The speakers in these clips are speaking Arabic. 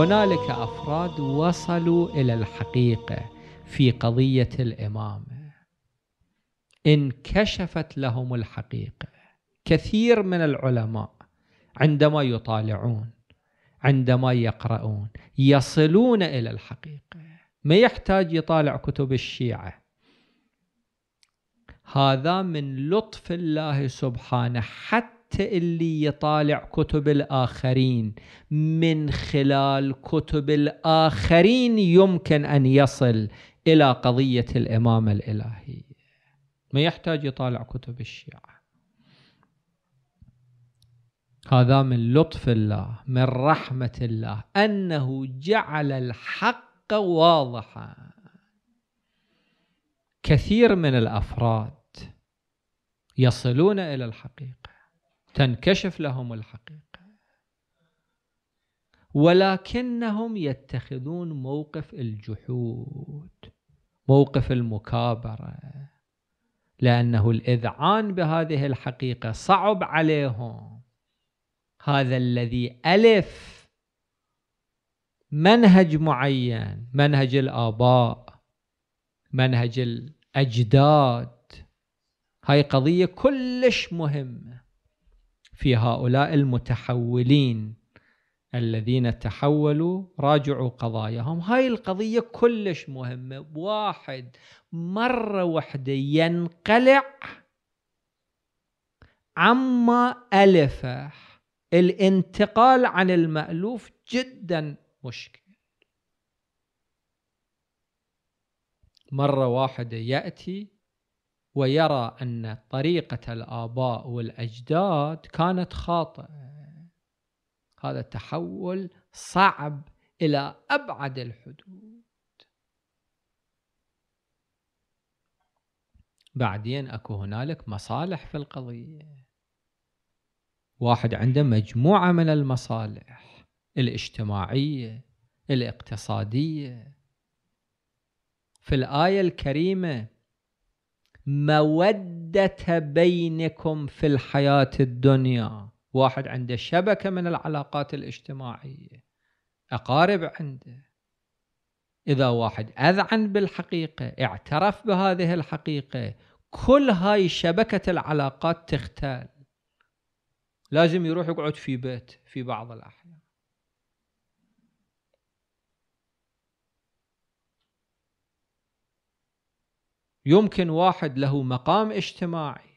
هنالك أفراد وصلوا إلى الحقيقة في قضية الإمامة انكشفت لهم الحقيقة كثير من العلماء عندما يطالعون عندما يقرؤون يصلون إلى الحقيقة ما يحتاج يطالع كتب الشيعة هذا من لطف الله سبحانه حتى حتى اللي يطالع كتب الآخرين من خلال كتب الآخرين يمكن أن يصل إلى قضية الإمامة الإلهية ما يحتاج يطالع كتب الشيعة هذا من لطف الله من رحمة الله أنه جعل الحق واضحا كثير من الأفراد يصلون إلى الحقيقة تنكشف لهم الحقيقة ولكنهم يتخذون موقف الجحود موقف المكابرة لأنه الإذعان بهذه الحقيقة صعب عليهم هذا الذي ألف منهج معين منهج الآباء منهج الأجداد هاي قضية كلش مهمة في هؤلاء المتحولين الذين تحولوا راجعوا قضاياهم هاي القضية كلش مهمة واحد مرة واحدة ينقلع عما ألفه الانتقال عن المألوف جدا مشكل مرة واحدة يأتي ويرى أن طريقة الآباء والأجداد كانت خاطئة هذا تحول صعب إلى أبعد الحدود بعدين أكو هنالك مصالح في القضية واحد عنده مجموعة من المصالح الاجتماعية الاقتصادية في الآية الكريمة مودة بينكم في الحياة الدنيا واحد عنده شبكة من العلاقات الاجتماعية أقارب عنده إذا واحد أذعن بالحقيقة اعترف بهذه الحقيقة كل هاي شبكة العلاقات تختال لازم يروح يقعد في بيت في بعض الأحيان يمكن واحد له مقام اجتماعي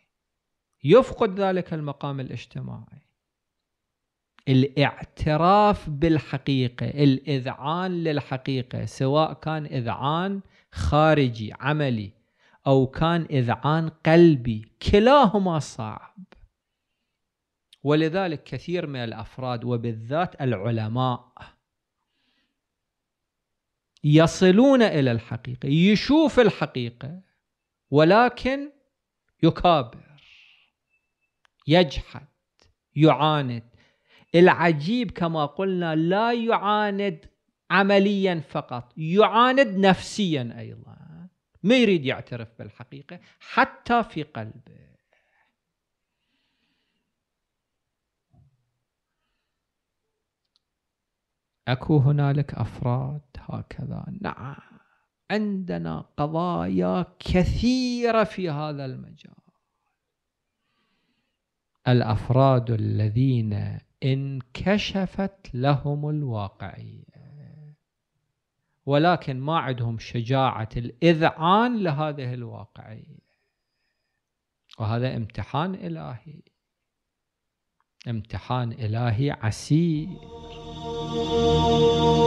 يفقد ذلك المقام الاجتماعي الاعتراف بالحقيقة الإذعان للحقيقة سواء كان إذعان خارجي عملي أو كان إذعان قلبي كلاهما صعب ولذلك كثير من الأفراد وبالذات العلماء يصلون إلى الحقيقة يشوف الحقيقة ولكن يكابر يجحد يعاند العجيب كما قلنا لا يعاند عمليا فقط يعاند نفسيا ايضا ما يريد يعترف بالحقيقه حتى في قلبه اكو هنالك افراد هكذا نعم عندنا قضايا كثيرة في هذا المجال الأفراد الذين انكشفت لهم الواقعية ولكن ما عندهم شجاعة الإذعان لهذه الواقعية وهذا امتحان إلهي امتحان إلهي عسير